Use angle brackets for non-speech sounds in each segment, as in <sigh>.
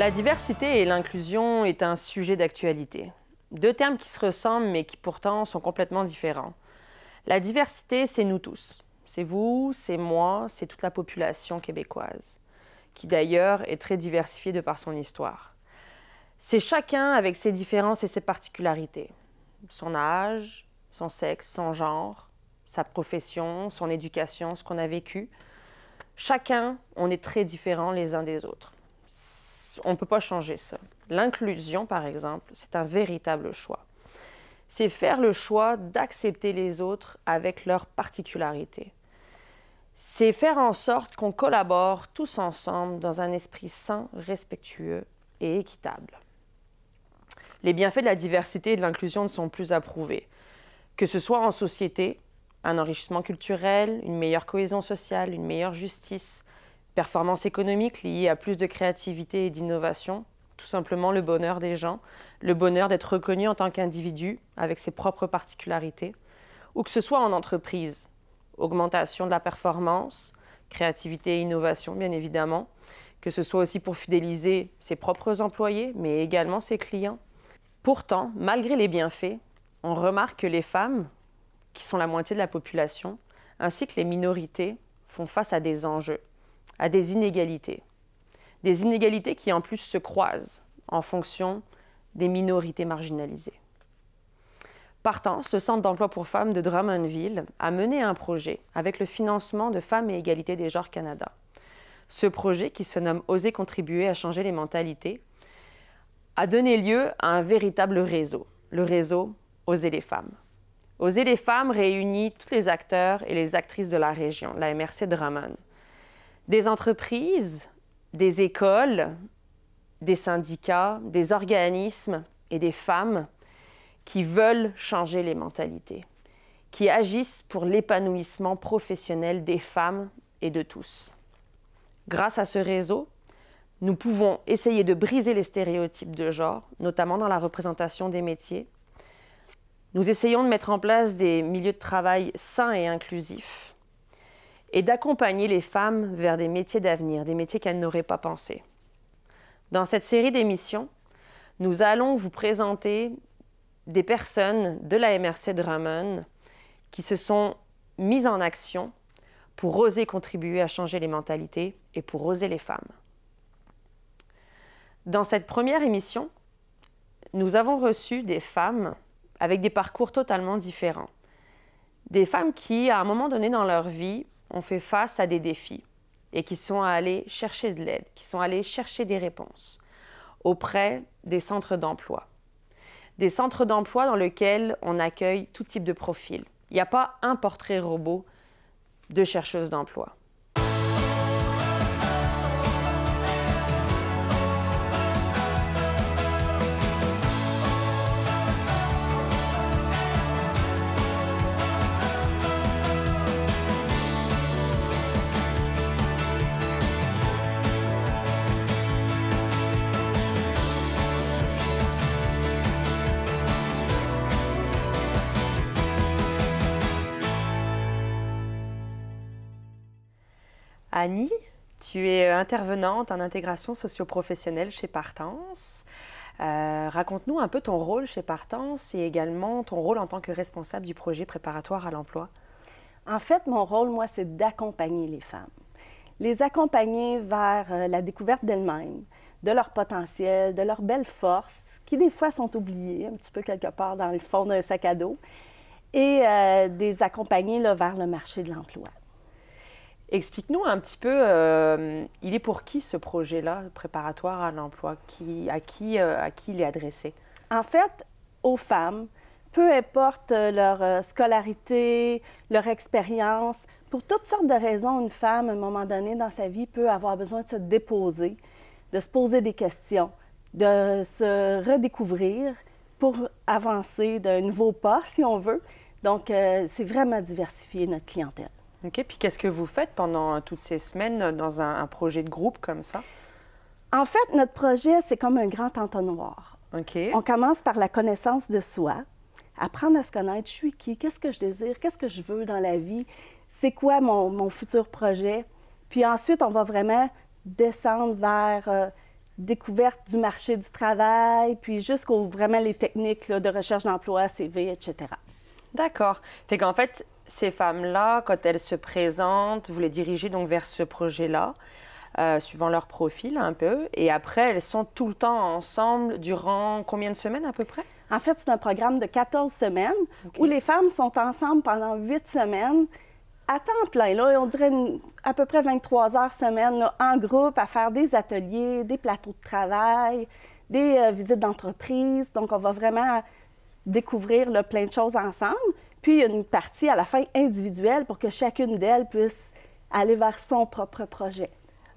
La diversité et l'inclusion est un sujet d'actualité. Deux termes qui se ressemblent mais qui pourtant sont complètement différents. La diversité, c'est nous tous. C'est vous, c'est moi, c'est toute la population québécoise, qui d'ailleurs est très diversifiée de par son histoire. C'est chacun avec ses différences et ses particularités. Son âge, son sexe, son genre, sa profession, son éducation, ce qu'on a vécu. Chacun, on est très différents les uns des autres on ne peut pas changer ça. L'inclusion, par exemple, c'est un véritable choix. C'est faire le choix d'accepter les autres avec leurs particularités. C'est faire en sorte qu'on collabore tous ensemble dans un esprit sain, respectueux et équitable. Les bienfaits de la diversité et de l'inclusion ne sont plus à prouver. Que ce soit en société, un enrichissement culturel, une meilleure cohésion sociale, une meilleure justice, performance économique liée à plus de créativité et d'innovation, tout simplement le bonheur des gens, le bonheur d'être reconnu en tant qu'individu avec ses propres particularités, ou que ce soit en entreprise, augmentation de la performance, créativité et innovation bien évidemment, que ce soit aussi pour fidéliser ses propres employés, mais également ses clients. Pourtant, malgré les bienfaits, on remarque que les femmes, qui sont la moitié de la population, ainsi que les minorités, font face à des enjeux à des inégalités. Des inégalités qui en plus se croisent en fonction des minorités marginalisées. Partant, ce centre d'emploi pour femmes de Drummondville a mené un projet avec le financement de Femmes et Égalité des Genres Canada. Ce projet, qui se nomme Oser contribuer à changer les mentalités, a donné lieu à un véritable réseau, le réseau Oser les femmes. Oser les femmes réunit tous les acteurs et les actrices de la région, la MRC Drummond des entreprises, des écoles, des syndicats, des organismes et des femmes qui veulent changer les mentalités, qui agissent pour l'épanouissement professionnel des femmes et de tous. Grâce à ce réseau, nous pouvons essayer de briser les stéréotypes de genre, notamment dans la représentation des métiers. Nous essayons de mettre en place des milieux de travail sains et inclusifs et d'accompagner les femmes vers des métiers d'avenir, des métiers qu'elles n'auraient pas pensé. Dans cette série d'émissions, nous allons vous présenter des personnes de la MRC Drummond qui se sont mises en action pour oser contribuer à changer les mentalités et pour oser les femmes. Dans cette première émission, nous avons reçu des femmes avec des parcours totalement différents. Des femmes qui, à un moment donné dans leur vie, on fait face à des défis et qui sont allés chercher de l'aide, qui sont allés chercher des réponses auprès des centres d'emploi. Des centres d'emploi dans lesquels on accueille tout type de profils. Il n'y a pas un portrait robot de chercheuse d'emploi. Annie, tu es euh, intervenante en intégration socioprofessionnelle chez Partance. Euh, raconte-nous un peu ton rôle chez Partance et également ton rôle en tant que responsable du projet préparatoire à l'emploi. En fait, mon rôle, moi, c'est d'accompagner les femmes. Les accompagner vers euh, la découverte d'elles-mêmes, de leur potentiel, de leurs belles forces, qui des fois sont oubliées un petit peu quelque part dans le fond d'un sac à dos, et les des accompagner vers le marché de l'emploi. Explique-nous un petit peu, euh, il est pour qui ce projet-là, préparatoire à l'emploi qui, à, qui, euh, à qui il est adressé? En fait, aux femmes, peu importe euh, leur scolarité, leur expérience, pour toutes sortes de raisons, une femme, à un moment donné dans sa vie, peut avoir besoin de se déposer, de se poser des questions, de se redécouvrir pour avancer d'un nouveau pas, si on veut. Donc, c'est vraiment diversifier notre clientèle. Ok, puis qu'est-ce que vous faites pendant toutes ces semaines euh, dans un, projet de groupe comme ça? En fait, notre projet, c'est comme un grand entonnoir. ok On commence par la connaissance de soi, apprendre à se connaître, je suis qui, qu'est-ce que je désire, qu'est-ce que je veux dans la vie, c'est quoi mon, mon, futur projet. Puis ensuite, on va vraiment descendre vers euh, découverte du marché du travail, puis jusqu'aux vraiment les techniques de recherche d'emploi, CV, etc. D'accord. Fait qu'en fait, ces femmes-là, quand elles se présentent, vous les dirigez donc vers ce projet-là, euh, suivant leur profil un peu. Et après, elles sont tout le temps ensemble durant combien de semaines à peu près? En fait, c'est un programme de 14 semaines où les femmes sont ensemble pendant 8 semaines à temps plein. Là, on dirait à peu près 23 heures semaine en groupe à faire des ateliers, des plateaux de travail, des euh, visites d'entreprise. Donc, on va vraiment découvrir plein de choses ensemble. Puis il y a une partie à la fin individuelle pour que chacune d'elles puisse aller vers son propre projet.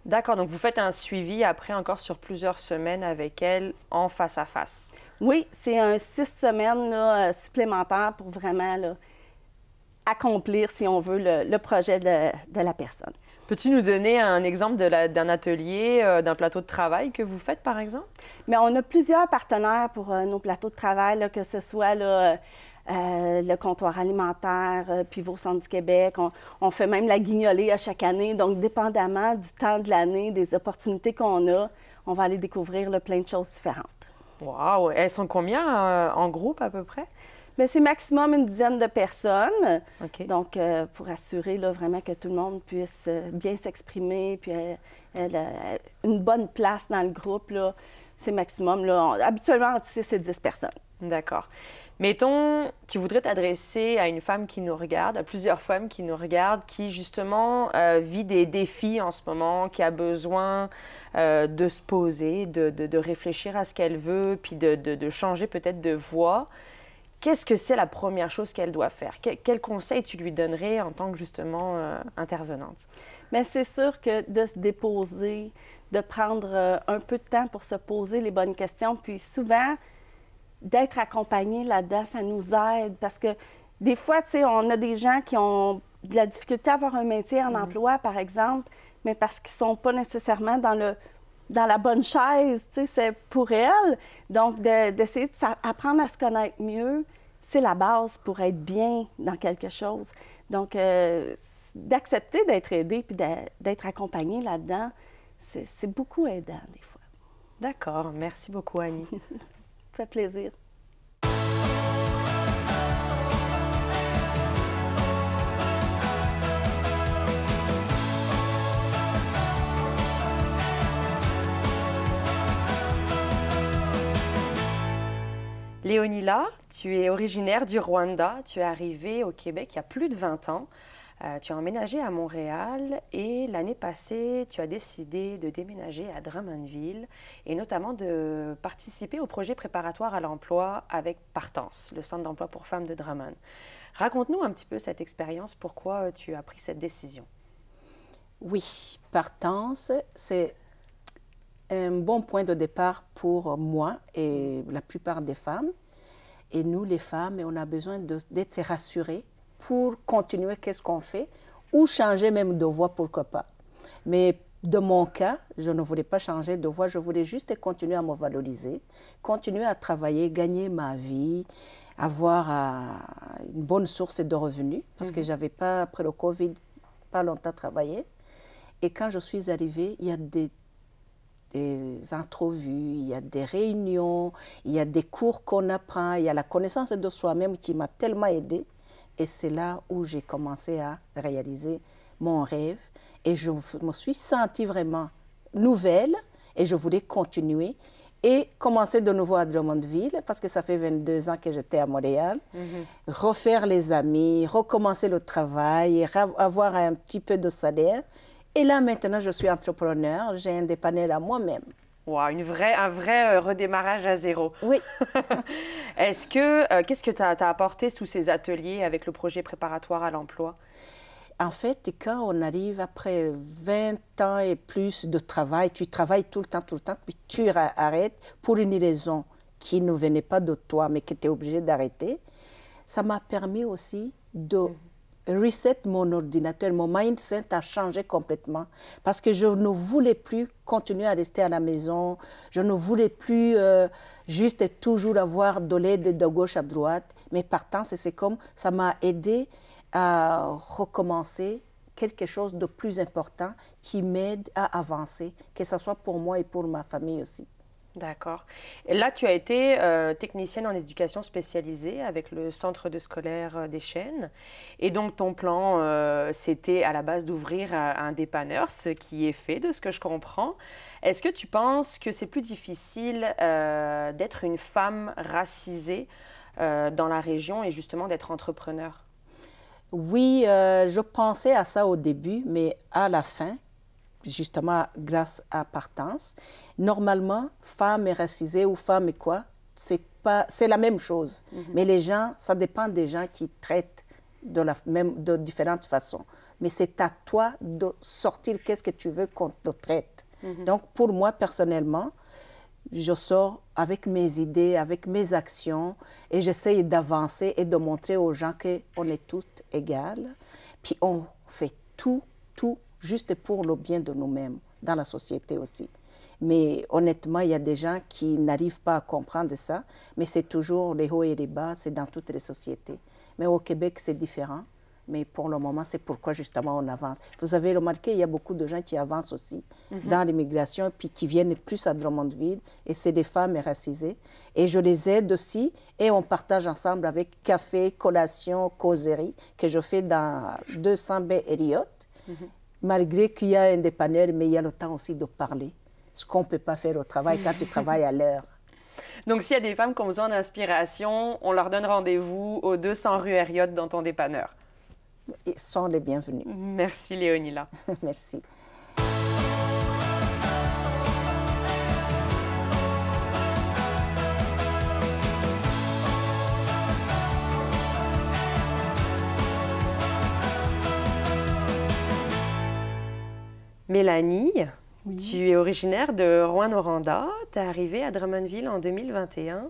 D'accord, donc vous faites un suivi après encore sur plusieurs semaines avec elle en face à face. Oui, c'est un six semaines euh, supplémentaires pour vraiment accomplir, si on veut, le, projet de, la personne. Peux-tu nous donner un exemple d'un atelier, euh, d'un plateau de travail que vous faites, par exemple? Mais on a plusieurs partenaires pour euh, nos plateaux de travail, que ce soit euh, le comptoir alimentaire, euh, Pivot Centre du Québec. On, fait même la guignolée à chaque année. Donc, dépendamment du temps de l'année, des opportunités qu'on a, on va aller découvrir plein de choses différentes. Wow! Elles sont combien euh, en groupe à peu près? Mais ben, c'est maximum une dizaine de personnes. Donc, pour assurer vraiment que tout le monde puisse bien s'exprimer, puis une bonne place dans le groupe, c'est maximum. habituellement, entre 6 et 10 personnes. D'accord. Mettons, tu voudrais t'adresser à une femme qui nous regarde, à plusieurs femmes qui nous regardent, qui justement euh, vit des défis en ce moment, qui a besoin euh, de se poser, de, de, réfléchir à ce qu'elle veut, puis de, de changer peut-être de voie. Qu'est-ce que c'est la première chose qu'elle doit faire? Quels quel conseil tu lui donnerais en tant que justement euh, intervenante? Mais ben, c'est sûr que de se déposer, de prendre un peu de temps pour se poser les bonnes questions, puis souvent, d'être accompagné là-dedans, ça nous aide parce que des fois, tu sais, on a des gens qui ont de la difficulté à avoir un métier en mm. emploi, par exemple, mais parce qu'ils sont pas nécessairement dans le dans la bonne chaise, tu sais, c'est pour elles. Donc, d'essayer de, d'apprendre à se connaître mieux, c'est la base pour être bien dans quelque chose. Donc, euh, d'accepter d'être aidé puis d'être accompagné là-dedans, c'est beaucoup aidant des fois. D'accord. Merci beaucoup, Annie. <laughs> Ça fait plaisir. Léonila, tu es originaire du Rwanda, tu es arrivée au Québec il y a plus de 20 ans. Euh, tu as emménagé à Montréal et l'année passée, tu as décidé de déménager à Drummondville et notamment de participer au projet préparatoire à l'emploi avec Partance, le centre d'emploi pour femmes de Drummond. Raconte-nous un petit peu cette expérience, pourquoi euh, tu as pris cette décision. Oui, Partance, c'est un bon point de départ pour moi et mm. la plupart des femmes. Et nous, les femmes, on a besoin d'être rassurées pour continuer qu'est-ce qu'on fait ou changer même de voie, pourquoi pas. Mais de mon cas, je ne voulais pas changer de voie, je voulais juste continuer à me valoriser, continuer à travailler, gagner ma vie, avoir euh, une bonne source de revenus, parce que mhm. je n'avais pas, après le Covid, pas longtemps travaillé. Et quand je suis arrivée, il y a des, des entrevues, il y a des réunions, il y a des cours qu'on apprend, il y a la connaissance de soi-même qui m'a tellement aidée et c'est là où j'ai commencé à réaliser mon rêve. Et je me suis sentie vraiment nouvelle et je voulais continuer et commencer de nouveau à Drummondville, parce que ça fait 22 ans que j'étais à Montréal, mhm. refaire les amis, recommencer le travail, avoir un petit peu de salaire. Et là, maintenant, je suis entrepreneur, j'ai un dépanneur à moi-même une vraie, un vrai euh, redémarrage à zéro. Oui. <laughs> Est-ce que euh, qu'est-ce que tu as, apporté sous ces ateliers avec le projet préparatoire à l'emploi En fait, quand on arrive après 20 ans et plus de travail, tu travailles tout le temps, tout le temps, puis tu arrêtes pour une raison qui ne venait pas de toi, mais que tu es obligé d'arrêter. Ça m'a permis aussi de mm-hmm reset mon ordinateur, mon mindset a changé complètement parce que je ne voulais plus continuer à rester à la maison, je ne voulais plus euh, juste toujours avoir de l'aide de gauche à droite, mais partant, c'est comme ça m'a aidé à recommencer quelque chose de plus important qui m'aide à avancer, que ce soit pour moi et pour ma famille aussi. D'accord. là, tu as été euh, technicienne en éducation spécialisée avec le Centre de scolaire euh, des Chênes. Et donc, ton plan, euh, c'était à la base d'ouvrir un dépanneur, ce qui est fait de ce que je comprends. Est-ce que tu penses que c'est plus difficile d'être une femme racisée dans la région et justement d'être entrepreneur? Oui, je pensais à ça au début, mais à la fin, justement grâce à partance, normalement, femme est racisée ou femme et quoi, c'est c'est la même chose. Mhm. Mais les gens, ça dépend des gens qui traitent de la même, de différentes façons. Mais c'est à toi de sortir qu'est-ce que tu veux qu'on te traite. Mhm. Donc pour moi personnellement, je sors avec mes idées, avec mes actions, et j'essaye d'avancer et de montrer aux gens qu'on est toutes égales. Puis on fait tout, tout, juste pour le bien de nous-mêmes, dans la société aussi. Mais honnêtement, il y a des gens qui n'arrivent pas à comprendre ça, mais c'est toujours les hauts et les bas, c'est dans toutes les sociétés. Mais au Québec, c'est différent. Mais pour le moment, c'est pourquoi justement on avance. Vous avez remarqué, il y a beaucoup de gens qui avancent aussi mhm. dans l'immigration, puis qui viennent plus à Drummondville, et c'est des femmes racisées. Et je les aide aussi, et on partage ensemble avec café, collation, causerie, que je fais dans 200 B Elliott. Mhm malgré qu'il y a un dépanneur, mais il y a le temps aussi de parler, ce qu'on ne peut pas faire au travail quand tu travailles à l'heure. <laughs> Donc, s'il y a des femmes qui ont besoin d'inspiration, on leur donne rendez-vous au 200 rue Herriot dans ton dépanneur. Ils sont les bienvenus. Merci, Léonila. <laughs> Merci. Mélanie, tu es originaire de Rouen-Oranda, tu es arrivée à Drummondville en 2021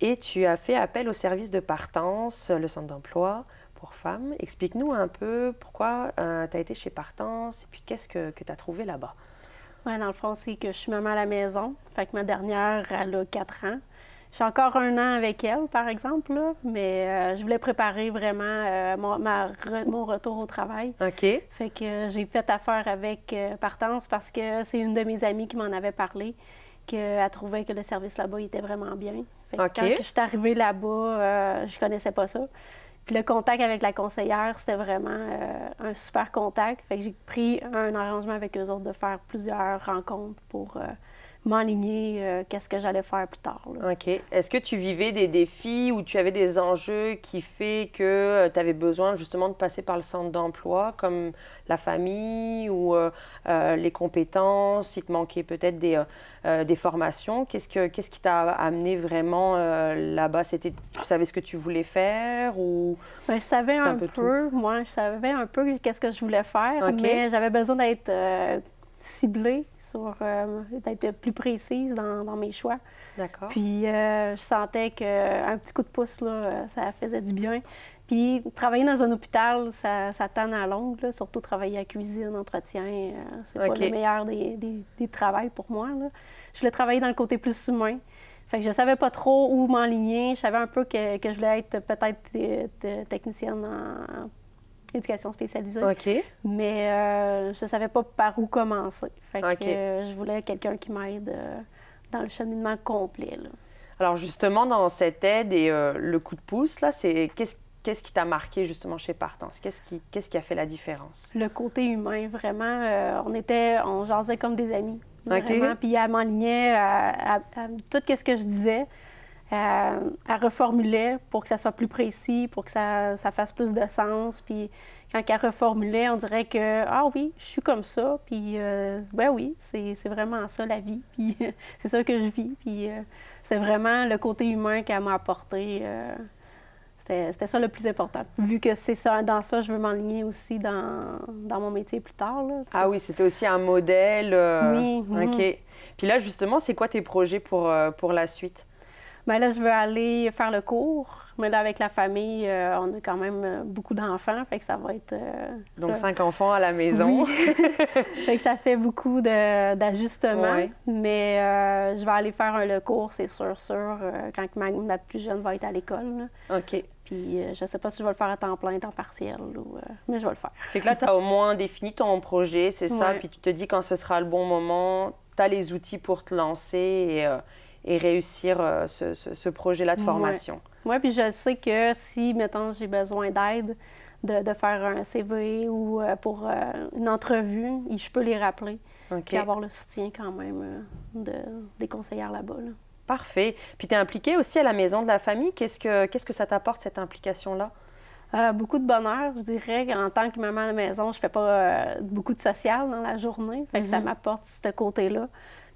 et tu as fait appel au service de Partance, le centre d'emploi pour femmes. Explique-nous un peu pourquoi euh, tu as été chez Partance et puis qu'est-ce que, tu as trouvé là-bas. Oui, dans le fond, c'est que je suis maman à la maison. Fait ma dernière, elle a 4 ans. Je encore un an avec elle, par exemple, mais euh, je voulais préparer vraiment euh, mon, retour au travail. OK. Fait que j'ai fait affaire avec euh, Partance parce que c'est une de mes amies qui m'en avait parlé, a trouvait que le service là-bas était vraiment bien. Fait que Quand je suis arrivée là-bas, je connaissais pas ça. Puis le contact avec la conseillère, c'était vraiment un super contact. Fait que j'ai pris un arrangement avec eux autres de faire plusieurs rencontres pour m'aligner, euh, qu'est-ce que j'allais faire plus tard. OK. Est-ce que tu vivais des défis ou tu avais des enjeux qui fait que euh, tu avais besoin justement de passer par le centre d'emploi, comme la famille ou euh, les compétences, il te manquait peut-être des, des formations? Qu'est-ce, que, qu'est-ce qui t'a amené vraiment là-bas? C'était, tu savais ce que tu voulais faire ou... Ben, je savais un, peu, moi, je savais un peu qu'est-ce que je voulais faire, mais j'avais besoin d'être ciblée sur euh, d'être plus précise dans, mes choix. D'accord. Puis euh, je sentais qu'un petit coup de pouce, là, ça faisait du bien. Puis travailler dans un hôpital, ça, ça à longue, là, surtout travailler à cuisine, entretien, euh, c'est pas le meilleur des, des, des travails pour moi. Là. Je voulais travailler dans le côté plus humain. Fait que je savais pas trop où m'enligner. Je savais un peu que, que je voulais être peut-être technicienne en éducation spécialisée. OK. Mais euh, je ne savais pas par où commencer. Euh, je voulais quelqu'un qui m'aide euh, dans le cheminement complet. Alors justement, dans cette aide et le coup de pouce, là, c'est qu'est-ce Qu'est-ce qui t'a marqué justement chez Partance? Qu'est-ce qui, qu'est-ce qui a fait la différence? Le côté humain, vraiment. on était, on jasait comme des amis. Vraiment. Puis elle m'enlignait à, à, à, tout ce que je disais. Euh, elle, reformuler reformulait pour que ça soit plus précis, pour que ça, fasse plus de sens. Puis quand elle reformulait, on dirait que Ah oui, je suis comme ça. Puis euh, ben oui, c'est vraiment ça la vie. Puis <laughs> c'est ça que je vis. Puis euh, c'est vraiment le côté humain qu'elle m'a apporté. Euh, C'était ça le plus important. Vu que c'est ça, dans ça, je veux m'enligner aussi dans, dans, mon métier plus tard. Ah oui, c'était aussi un modèle. Euh, oui. OK. Mm. Puis là, justement, c'est quoi tes projets pour, pour la suite? ben là, je veux aller faire le cours. Mais là, avec la famille, euh, on a quand même euh, beaucoup d'enfants, fait que ça va être... Euh, Donc, cinq enfants à la maison. <laughs> fait que ça fait beaucoup d'ajustements. Mais je vais aller faire un le cours, c'est sûr, sûr, quand ma, plus jeune va être à l'école. OK. Puis je sais pas si je vais le faire à temps plein, temps partiel, ou, mais je vais le faire. Fait que là, tu as au moins défini ton projet, c'est ça, puis tu te dis quand ce sera le bon moment, tu as les outils pour te lancer et et réussir euh, ce, projet-là de formation. Oui, puis je sais que si, mettons, j'ai besoin d'aide, de, faire un CV ou euh, pour euh, une entrevue, je peux les rappeler. et avoir le soutien quand même de, des conseillères là-bas. Parfait. Puis tu es impliquée aussi à la maison de la famille. Qu'est-ce que, qu'est-ce que ça t'apporte, cette implication-là? beaucoup de bonheur, je dirais. En tant que maman à la maison, je fais pas beaucoup de social dans la journée. ça mhm. m'apporte ce côté-là.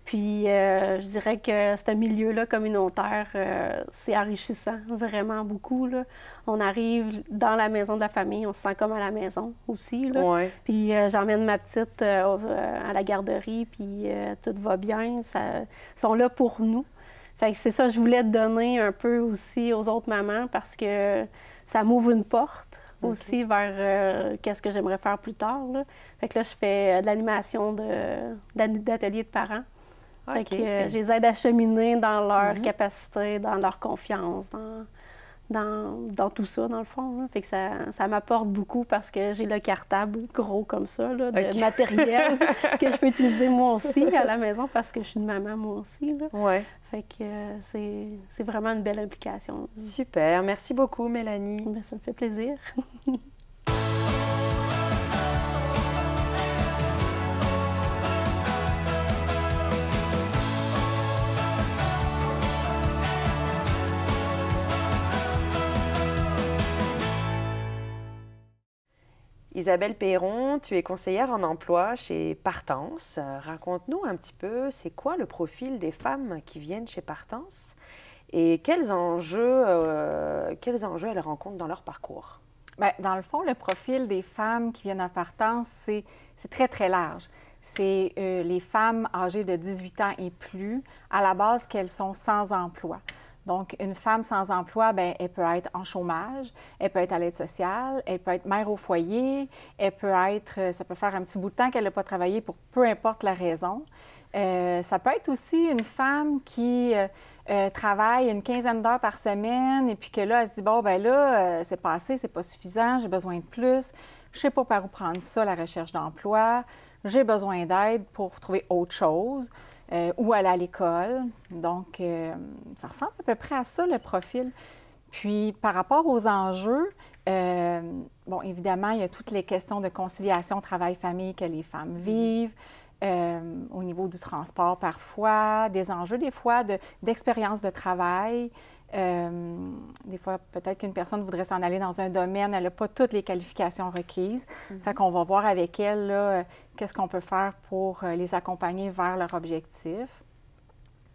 Puis euh, je dirais que ce milieu-là communautaire, euh, c'est enrichissant, vraiment beaucoup. On arrive dans la maison de la famille, on se sent comme à la maison aussi. Là. Puis euh, j'emmène ma petite à la garderie, puis tout va bien. Ils sont là pour nous. Fait que c'est ça, je voulais te donner un peu aussi aux autres mamans parce que ça m'ouvre une porte. aussi vers qu'est-ce que j'aimerais faire plus tard. Là. Fait que là, je fais de l'animation d'ateliers de parents fait que, euh, je les aide à cheminer dans leur mhm. capacité, dans leur confiance, dans, tout ça, dans le fond. Fait que ça, m'apporte beaucoup parce que j'ai le cartable gros comme ça, de <laughs> matériel que je peux utiliser moi aussi à la maison parce que je suis une maman moi aussi. Fait que euh, c'est vraiment une belle implication. Super. Merci beaucoup, Mélanie. Ben, ça me fait plaisir. <laughs> Isabelle Perron, tu es conseillère en emploi chez Partance. Euh, raconte-nous un petit peu, c'est quoi le profil des femmes qui viennent chez Partance et quels enjeux, euh, quels enjeux elles rencontrent dans leur parcours? Ben, dans le fond, le profil des femmes qui viennent à Partance, c'est très, très large c'est euh, les femmes âgées de 18 ans et plus, à la base qu'elles sont sans emploi. Donc, une femme sans emploi, bien, elle peut être en chômage, elle peut être à l'aide sociale, elle peut être mère au foyer, elle peut être, euh, ça peut faire un petit bout de temps qu'elle n'a pas travaillé pour peu importe la raison. Euh, ça peut être aussi une femme qui euh, travaille une quinzaine d'heures par semaine et puis que là, elle se dit, bon, ben là, c'est passé, c'est pas suffisant, j'ai besoin de plus, je sais pas par où prendre ça, la recherche d'emploi, j'ai besoin d'aide pour trouver autre chose. Euh, ou aller à l'école. Donc, euh, ça ressemble à peu près à ça, le profil. Puis, par rapport aux enjeux, euh, bon, évidemment, il y a toutes les questions de conciliation travail-famille que les femmes mm-hmm. vivent. au niveau du transport parfois, des enjeux des fois d'expérience de, travail, euh, des fois, peut-être qu'une personne voudrait s'en aller dans un domaine, elle n'a pas toutes les qualifications requises. Mhm. Fait qu'on va voir avec elle qu'est-ce qu'on peut faire pour euh, les accompagner vers leur objectif.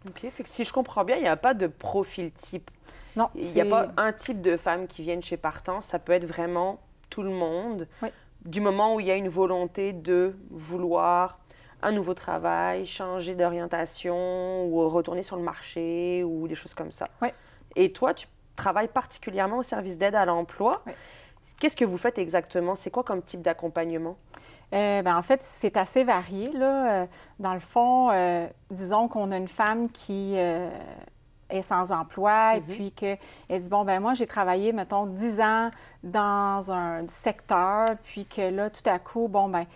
OK. Fait que si je comprends bien, il n'y a pas de profil type. Non. Il n'y a pas un type de femme qui viennent chez Partant. Ça peut être vraiment tout le monde. Oui. Du moment où il y a une volonté de vouloir un nouveau travail, changer d'orientation ou retourner sur le marché ou des choses comme ça. Oui. Et toi, tu travailles particulièrement au service d'aide à l'emploi. Qu'est-ce que vous faites exactement? C'est quoi comme type d'accompagnement? Euh, ben en fait, c'est assez varié. Là. Euh, dans le fond, euh, disons qu'on a une femme qui est sans emploi et mm-hmm. puis qu'elle dit, bon, ben moi, j'ai travaillé, mettons, 10 ans dans un secteur, puis que là, tout à coup, bon, ben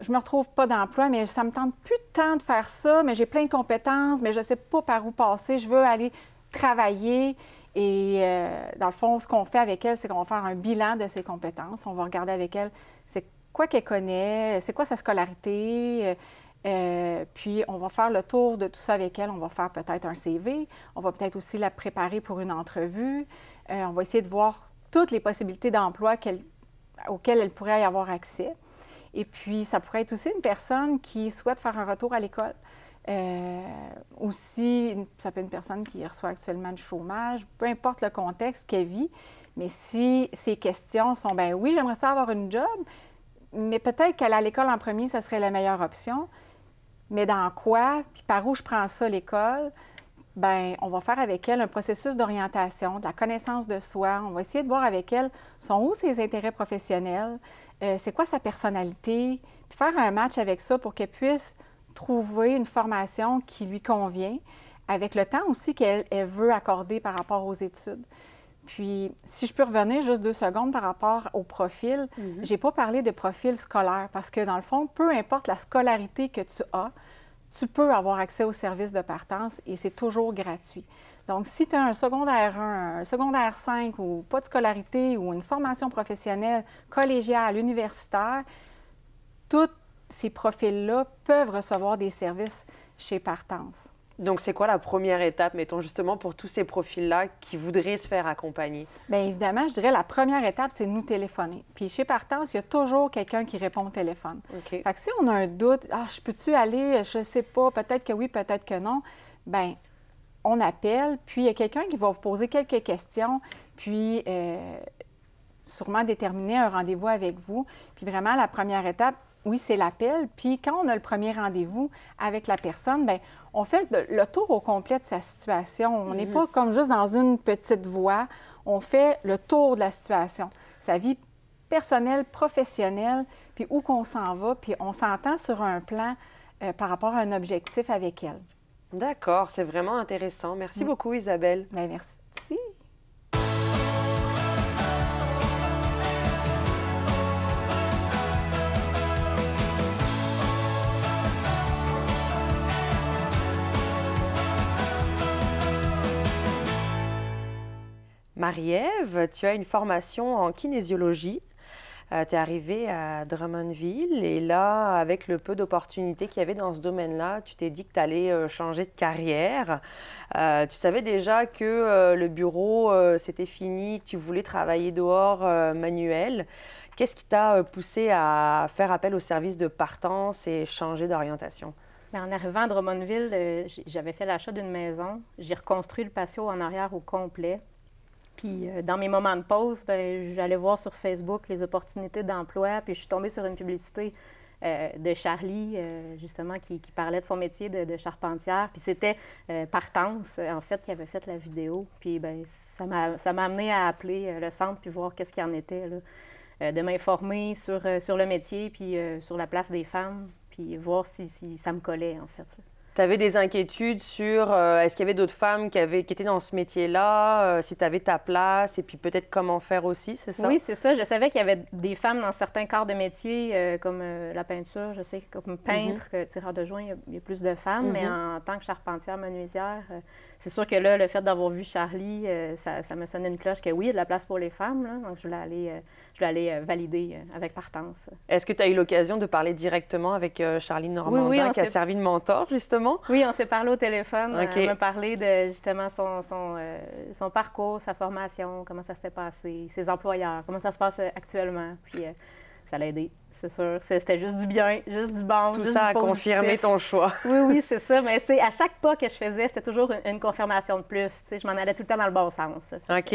je me retrouve pas d'emploi, mais ça me tente plus de temps de faire ça, mais j'ai plein de compétences, mais je sais pas par où passer, je veux aller travailler et euh, dans le fond, ce qu'on fait avec elle, c'est qu'on va faire un bilan de ses compétences. On va regarder avec elle, c'est quoi qu'elle connaît, c'est quoi sa scolarité. Euh, puis on va faire le tour de tout ça avec elle. On va faire peut-être un CV. On va peut-être aussi la préparer pour une entrevue. Euh, on va essayer de voir toutes les possibilités d'emploi auxquelles elle pourrait y avoir accès. Et puis, ça pourrait être aussi une personne qui souhaite faire un retour à l'école. Euh, aussi, ça peut être une personne qui reçoit actuellement du chômage, peu importe le contexte qu'elle vit, mais si ses questions sont, ben oui, j'aimerais ça avoir une job, mais peut-être qu'elle à l'école en premier, ça serait la meilleure option. Mais dans quoi, puis par où je prends ça, l'école, ben on va faire avec elle un processus d'orientation, de la connaissance de soi. On va essayer de voir avec elle sont où ses intérêts professionnels, euh, c'est quoi sa personnalité, puis faire un match avec ça pour qu'elle puisse trouver une formation qui lui convient, avec le temps aussi qu'elle veut accorder par rapport aux études. Puis, si je peux revenir juste deux secondes par rapport au profil, je mhm. n'ai j'ai pas parlé de profil scolaire parce que, dans le fond, peu importe la scolarité que tu as, tu peux avoir accès aux services de partance et c'est toujours gratuit. Donc, si tu as un secondaire 1, un secondaire 5 ou pas de scolarité ou une formation professionnelle collégiale, universitaire, toutes ces profils-là peuvent recevoir des services chez Partance. Donc, c'est quoi la première étape, mettons, justement, pour tous ces profils-là qui voudraient se faire accompagner? Bien, évidemment, je dirais la première étape, c'est de nous téléphoner. Puis chez Partance, il y a toujours quelqu'un qui répond au téléphone. OK. Fait que si on a un doute, « Ah, je peux-tu aller? Je sais pas. Peut-être que oui, peut-être que non. » Bien, on appelle, puis il y a quelqu'un qui va vous poser quelques questions, puis euh, sûrement déterminer un rendez-vous avec vous. Puis vraiment, la première étape, oui, c'est l'appel. Puis quand on a le premier rendez-vous avec la personne, bien, on fait le tour au complet de sa situation. On n'est mhm. pas comme juste dans une petite voie. On fait le tour de la situation. Sa vie personnelle, professionnelle, puis où qu'on s'en va, puis on s'entend sur un plan euh, par rapport à un objectif avec elle. D'accord, c'est vraiment intéressant. Merci mm. beaucoup, Isabelle. Ben, merci. Marie-Ève, tu as une formation en kinésiologie. Euh, tu es arrivée à Drummondville et là, avec le peu d'opportunités qu'il y avait dans ce domaine-là, tu t'es dit que tu allais euh, changer de carrière. Euh, tu savais déjà que le bureau, c'était fini, tu voulais travailler dehors manuel. Qu'est-ce qui t'a poussé à faire appel au service de partance et changer d'orientation? Ben, en arrivant à Drummondville, j'avais fait l'achat d'une maison. J'ai reconstruit le patio en arrière au complet. Puis euh, dans mes moments de pause, ben, j'allais voir sur Facebook les opportunités d'emploi, puis je suis tombée sur une publicité euh, de Charlie, euh, justement, qui, parlait de son métier de, de charpentière. Puis c'était Partance, en fait, qui avait fait la vidéo. Puis ben ça m'a amené à appeler le centre puis voir qu'est-ce qu'il en était, de m'informer sur, sur le métier puis sur la place des femmes, puis voir si, ça me collait, en fait. Tu avais des inquiétudes sur euh, est-ce qu'il y avait d'autres femmes qui, avaient, qui étaient dans ce métier-là, euh, si tu avais ta place, et puis peut-être comment faire aussi, c'est ça? Oui, c'est ça. Je savais qu'il y avait des femmes dans certains corps de métier, euh, comme la peinture, je sais, que comme mhm. peintre, tireur de joint, il y, a plus de femmes, mais mhm. en, tant que charpentière, menuisière, c'est sûr que là, le fait d'avoir vu Charlie, ça, me sonnait une cloche que oui, il y a de la place pour les femmes, donc je voulais aller, valider avec partance. Est-ce que tu as eu l'occasion de parler directement avec Charlie Normandin, qui a servi de mentor, justement? Oui, on s'est parlé au téléphone. Euh, on Elle m'a parlé de justement son, euh, son, parcours, sa formation, comment ça s'était passé, ses employeurs, comment ça se passe actuellement. Puis euh, ça l'a aidé sûr. C'était juste du bien, juste du bon. juste ça confirmé ton choix. <laughs> oui, oui, c'est ça. Mais c'est à chaque pas que je faisais, c'était toujours une, confirmation de plus. je m'en allais tout le temps dans le bon sens. OK.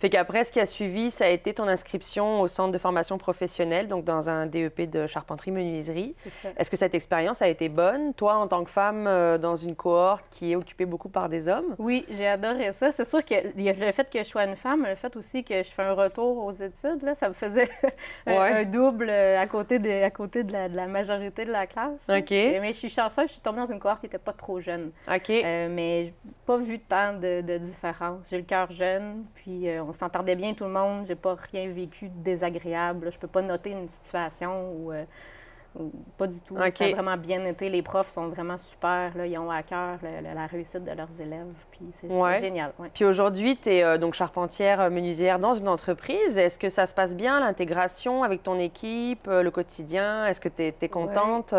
Fait qu'après, ce qui a suivi, ça a été ton inscription au centre de formation professionnelle, donc dans un DEP de charpenterie-menuiserie. Est-ce que cette expérience a été bonne, toi, en tant que femme, euh, dans une cohorte qui est occupée beaucoup par des hommes? Oui, j'ai adoré ça. C'est sûr que le fait que je sois une femme, le fait aussi que je fais un retour aux études, là, ça me faisait <laughs> un, un double euh, à côté côté, à côté de, la, majorité de la classe. OK. Euh, mais je suis chanceuse, je suis tombée dans une cohorte qui n'était pas trop jeune. OK. Euh, mais pas vu tant de, différence. J'ai le cœur jeune, puis euh, on s'entendait bien tout le monde. J'ai pas rien vécu de désagréable. Je peux pas noter une situation où... Euh, pas du tout. Ça a vraiment bien été. Les profs sont vraiment super. Là. Ils ont à cœur la réussite de leurs élèves. Puis c'est génial. Puis aujourd'hui, tu es euh, donc charpentière euh, menuisière dans une entreprise. Est-ce que ça se passe bien, l'intégration avec ton équipe, euh, le quotidien? Est-ce que tu es, contente?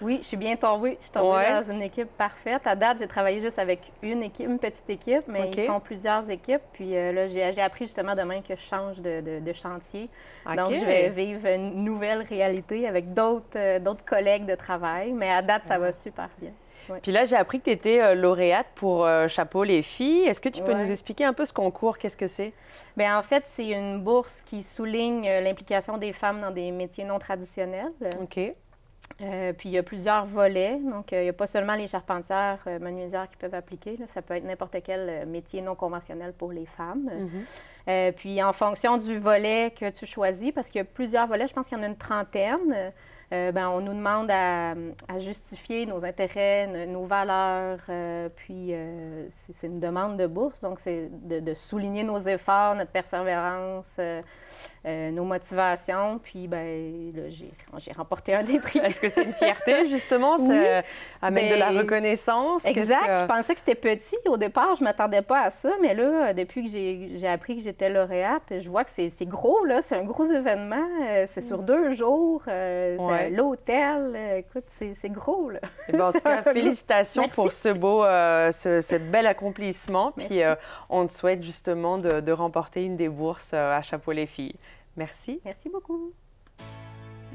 Oui, je suis bien tombée. Je suis tombée dans une équipe parfaite. À date, j'ai travaillé juste avec une équipe, une petite équipe, mais ils sont plusieurs équipes. Puis là, j'ai appris justement demain que je change de, chantier. Donc, je vais vivre une nouvelle réalité avec d'autres euh, d'autres, collègues de travail, mais à date, ça va super bien. Puis là, j'ai appris que tu étais euh, lauréate pour euh, Chapeau les filles. Est-ce que tu peux nous expliquer un peu ce concours? Qu'est-ce que c'est? Bien, en fait, c'est une bourse qui souligne l'implication des femmes dans des métiers non traditionnels. OK. puis il y a plusieurs volets. Donc, il n'y a pas seulement les charpentières, menuiseurs qui peuvent appliquer. Ça peut être n'importe quel métier non conventionnel pour les femmes. Mhm. puis en fonction du volet que tu choisis, parce qu'il y a plusieurs volets, je pense qu'il y en a une trentaine. Euh, ben, on nous demande à, justifier nos intérêts, nos valeurs, euh, puis euh, c'est une demande de bourse, donc c'est de, souligner nos efforts, notre persévérance, nos motivations, puis ben, j'ai remporté un des prix. Est-ce que c'est une fierté, <laughs> justement, à ça, de la ben, reconnaissance? Exact, je pensais que c'était petit au départ, je ne m'attendais pas à ça, mais là, depuis que j'ai appris que j'étais lauréate, je vois que c'est gros, là, c'est un gros événement, c'est sur mm. deux jours, euh, l'hôtel. Euh, écoute, c'est gros, là. Eh ben, en <laughs> tout cas, félicitations pour ce beau, euh, ce, bel accomplissement. Puis on te souhaite justement de, de, remporter une des bourses à Chapeau les filles. Merci. Merci beaucoup.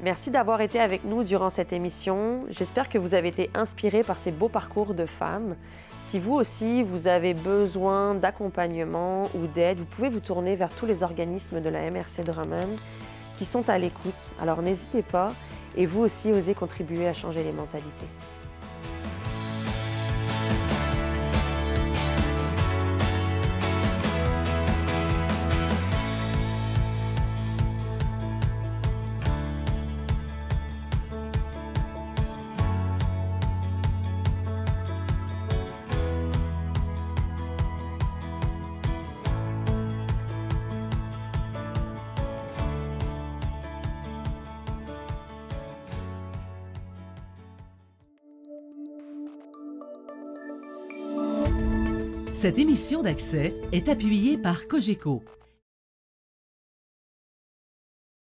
Merci d'avoir été avec nous durant cette émission. J'espère que vous avez été inspiré par ces beaux parcours de femmes. Si vous aussi, vous avez besoin d'accompagnement ou d'aide, vous pouvez vous tourner vers tous les organismes de la MRC de Raman qui sont à l'écoute. Alors n'hésitez pas et vous aussi osez contribuer à changer les mentalités. Cette émission d'accès est appuyée par Cogeco